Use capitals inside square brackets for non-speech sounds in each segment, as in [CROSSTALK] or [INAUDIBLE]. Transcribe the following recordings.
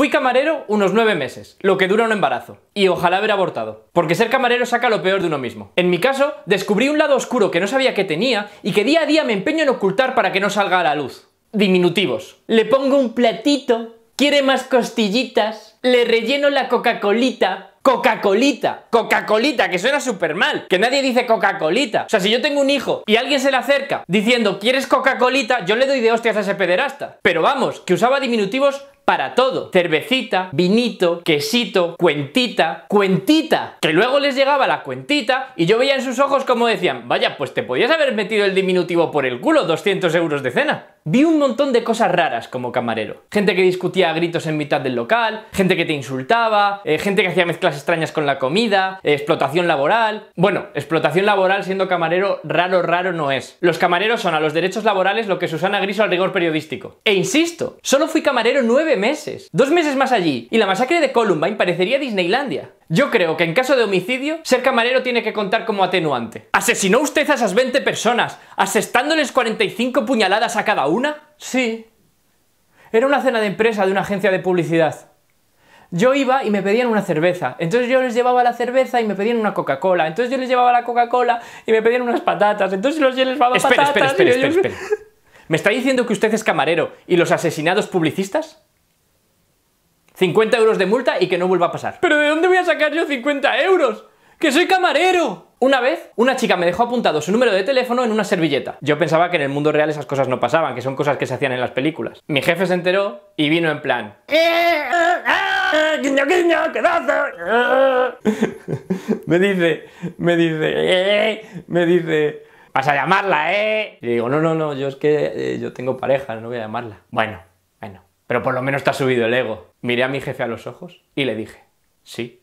Fui camarero unos nueve meses, lo que dura un embarazo, y ojalá haber abortado, porque ser camarero saca lo peor de uno mismo. En mi caso, descubrí un lado oscuro que no sabía que tenía y que día a día me empeño en ocultar para que no salga a la luz. Diminutivos. Le pongo un platito, quiere más costillitas, le relleno la Coca-Colita, Coca-Colita. Coca-Colita, que suena súper mal. Que nadie dice Coca-Colita. O sea, si yo tengo un hijo y alguien se le acerca diciendo, ¿quieres Coca-Colita? Yo le doy de hostias a ese pederasta. Pero vamos, que usaba diminutivos para todo. Cervecita, vinito, quesito, cuentita, cuentita. Que luego les llegaba la cuentita y yo veía en sus ojos como decían, vaya, pues te podías haber metido el diminutivo por el culo, 200 euros de cena vi un montón de cosas raras como camarero. Gente que discutía a gritos en mitad del local, gente que te insultaba, eh, gente que hacía mezclas extrañas con la comida, eh, explotación laboral... Bueno, explotación laboral siendo camarero raro raro no es. Los camareros son a los derechos laborales lo que Susana Griso al rigor periodístico. E insisto, solo fui camarero nueve meses. Dos meses más allí, y la masacre de Columbine parecería Disneylandia. Yo creo que en caso de homicidio, ser camarero tiene que contar como atenuante. ¿Asesinó usted a esas 20 personas, asestándoles 45 puñaladas a cada una? Sí. Era una cena de empresa de una agencia de publicidad. Yo iba y me pedían una cerveza. Entonces yo les llevaba la cerveza y me pedían una Coca-Cola. Entonces yo les llevaba la Coca-Cola y me pedían unas patatas. Entonces yo les llevaba patatas. Espera, espera, espera, espera. ¿Me está diciendo que usted es camarero y los asesinados publicistas? 50 euros de multa y que no vuelva a pasar. ¿Pero de dónde voy a sacar yo 50 euros? ¡Que soy camarero! Una vez, una chica me dejó apuntado su número de teléfono en una servilleta. Yo pensaba que en el mundo real esas cosas no pasaban, que son cosas que se hacían en las películas. Mi jefe se enteró y vino en plan... Eh, eh, eh, [LAUGHS] me dice, me dice, me dice... Vas a llamarla, ¿eh? Y digo, no, no, no, yo es que yo tengo pareja, no voy a llamarla. Bueno, pero por lo menos está subido el ego. Miré a mi jefe a los ojos y le dije, sí,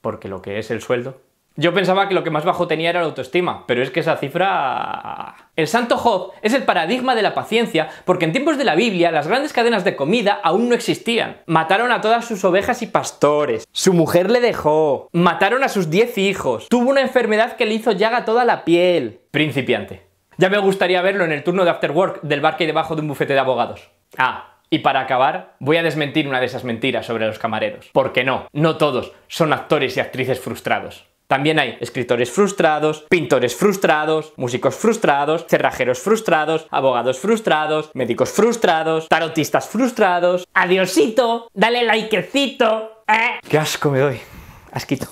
porque lo que es el sueldo. Yo pensaba que lo que más bajo tenía era la autoestima, pero es que esa cifra... El santo Job es el paradigma de la paciencia, porque en tiempos de la Biblia las grandes cadenas de comida aún no existían. Mataron a todas sus ovejas y pastores, su mujer le dejó, mataron a sus diez hijos, tuvo una enfermedad que le hizo llaga toda la piel. Principiante. Ya me gustaría verlo en el turno de After Work del bar que hay debajo de un bufete de abogados. Ah, y para acabar, voy a desmentir una de esas mentiras sobre los camareros. Porque no, no todos son actores y actrices frustrados. También hay escritores frustrados, pintores frustrados, músicos frustrados, cerrajeros frustrados, abogados frustrados, médicos frustrados, tarotistas frustrados. Adiosito, dale likecito. ¿eh? Qué asco me doy. Asquito.